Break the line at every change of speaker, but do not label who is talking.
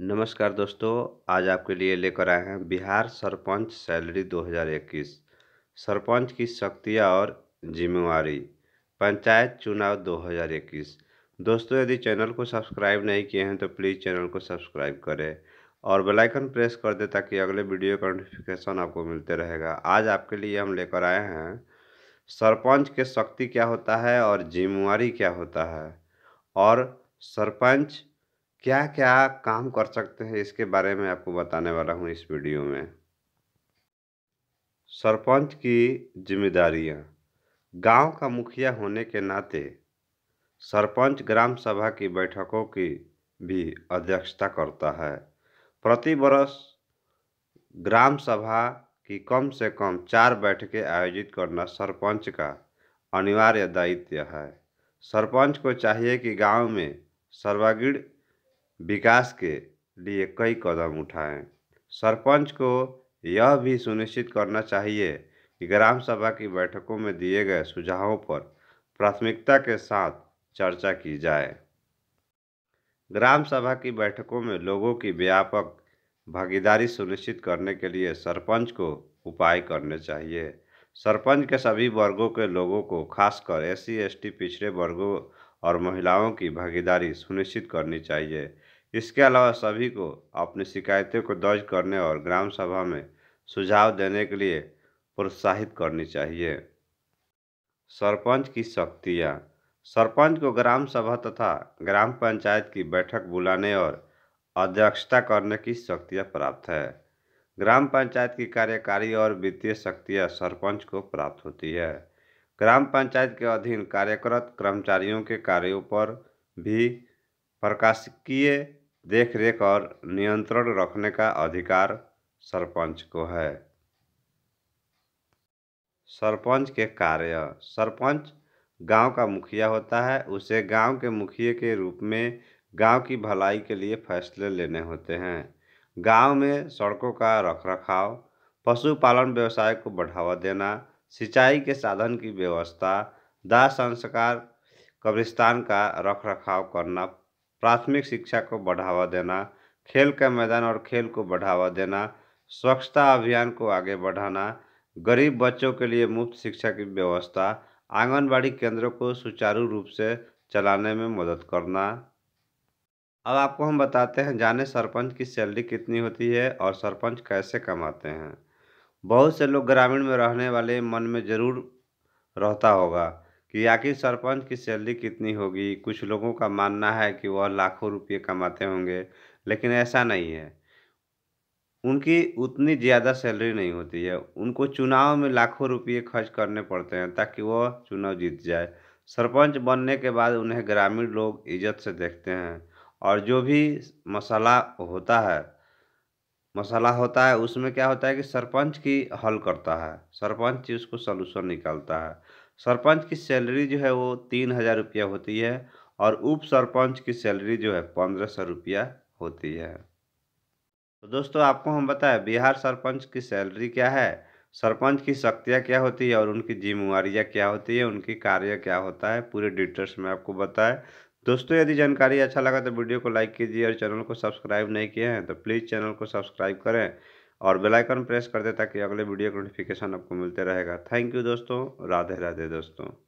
नमस्कार दोस्तों आज आपके लिए लेकर आए हैं बिहार सरपंच सैलरी 2021 सरपंच की शक्तियाँ और जिम्मेवारी पंचायत चुनाव 2021 दोस्तों यदि चैनल को सब्सक्राइब नहीं किए हैं तो प्लीज़ चैनल को सब्सक्राइब करें और बेल आइकन प्रेस कर दें ताकि अगले वीडियो का नोटिफिकेशन आपको मिलते रहेगा आज आपके लिए हम लेकर आए हैं सरपंच के शक्ति क्या होता है और जिम्मेवारी क्या होता है और सरपंच क्या क्या काम कर सकते हैं इसके बारे में आपको बताने वाला हूँ इस वीडियो में सरपंच की जिम्मेदारियाँ गांव का मुखिया होने के नाते सरपंच ग्राम सभा की बैठकों की भी अध्यक्षता करता है प्रति वर्ष ग्राम सभा की कम से कम चार बैठकें आयोजित करना सरपंच का अनिवार्य दायित्व है सरपंच को चाहिए कि गांव में सर्वागीण विकास के लिए कई कदम उठाएँ सरपंच को यह भी सुनिश्चित करना चाहिए कि ग्राम सभा की बैठकों में दिए गए सुझावों पर प्राथमिकता के साथ चर्चा की जाए ग्राम सभा की बैठकों में लोगों की व्यापक भागीदारी सुनिश्चित करने के लिए सरपंच को उपाय करने चाहिए सरपंच के सभी वर्गों के लोगों को खासकर एस सी पिछड़े वर्गों और महिलाओं की भागीदारी सुनिश्चित करनी चाहिए इसके अलावा सभी को अपनी शिकायतों को दर्ज करने और ग्राम सभा में सुझाव देने के लिए प्रोत्साहित करनी चाहिए सरपंच की शक्तियाँ सरपंच को ग्राम सभा तथा ग्राम पंचायत की बैठक बुलाने और अध्यक्षता करने की शक्तियाँ प्राप्त है ग्राम पंचायत की कार्यकारी और वित्तीय शक्तियाँ सरपंच को प्राप्त होती है ग्राम पंचायत के अधीन कार्यरत कर्मचारियों के कार्यों पर भी प्रकाशकीय देख रेख और नियंत्रण रखने का अधिकार सरपंच को है सरपंच के कार्य सरपंच गांव का मुखिया होता है उसे गांव के मुखिया के रूप में गांव की भलाई के लिए फैसले लेने होते हैं गांव में सड़कों का रखरखाव पशुपालन व्यवसाय को बढ़ावा देना सिंचाई के साधन की व्यवस्था दाह संस्कार कब्रिस्तान का रख रखाव करना प्राथमिक शिक्षा को बढ़ावा देना खेल का मैदान और खेल को बढ़ावा देना स्वच्छता अभियान को आगे बढ़ाना गरीब बच्चों के लिए मुफ्त शिक्षा की व्यवस्था आंगनबाड़ी केंद्रों को सुचारू रूप से चलाने में मदद करना अब आपको हम बताते हैं जाने सरपंच की सैलरी कितनी होती है और सरपंच कैसे कमाते हैं बहुत से लोग ग्रामीण में रहने वाले मन में ज़रूर रहता होगा कि आखिर सरपंच की सैलरी कितनी होगी कुछ लोगों का मानना है कि वह लाखों रुपये कमाते होंगे लेकिन ऐसा नहीं है उनकी उतनी ज़्यादा सैलरी नहीं होती है उनको चुनाव में लाखों रुपये खर्च करने पड़ते हैं ताकि वह चुनाव जीत जाए सरपंच बनने के बाद उन्हें ग्रामीण लोग इज्जत से देखते हैं और जो भी मसाला होता है मसाला होता है उसमें क्या होता है कि सरपंच की हल करता है सरपंच उसको सलूशन निकालता है सरपंच की सैलरी जो है वो तीन हज़ार रुपया होती है और उप सरपंच की सैलरी जो है पंद्रह सौ रुपया होती है तो दोस्तों आपको हम बताएं बिहार सरपंच की सैलरी क्या है सरपंच की शक्तियाँ क्या होती है और उनकी जिम्मेवारियाँ क्या होती है उनकी कार्य क्या होता है पूरे डिटेल्स में आपको बताएं दोस्तों यदि जानकारी अच्छा लगा तो वीडियो को लाइक कीजिए और चैनल को सब्सक्राइब नहीं किए हैं तो प्लीज़ चैनल को सब्सक्राइब करें और बेल आइकन प्रेस कर दें ताकि अगले वीडियो का नोटिफिकेशन आपको मिलते रहेगा थैंक यू दोस्तों राधे राधे दोस्तों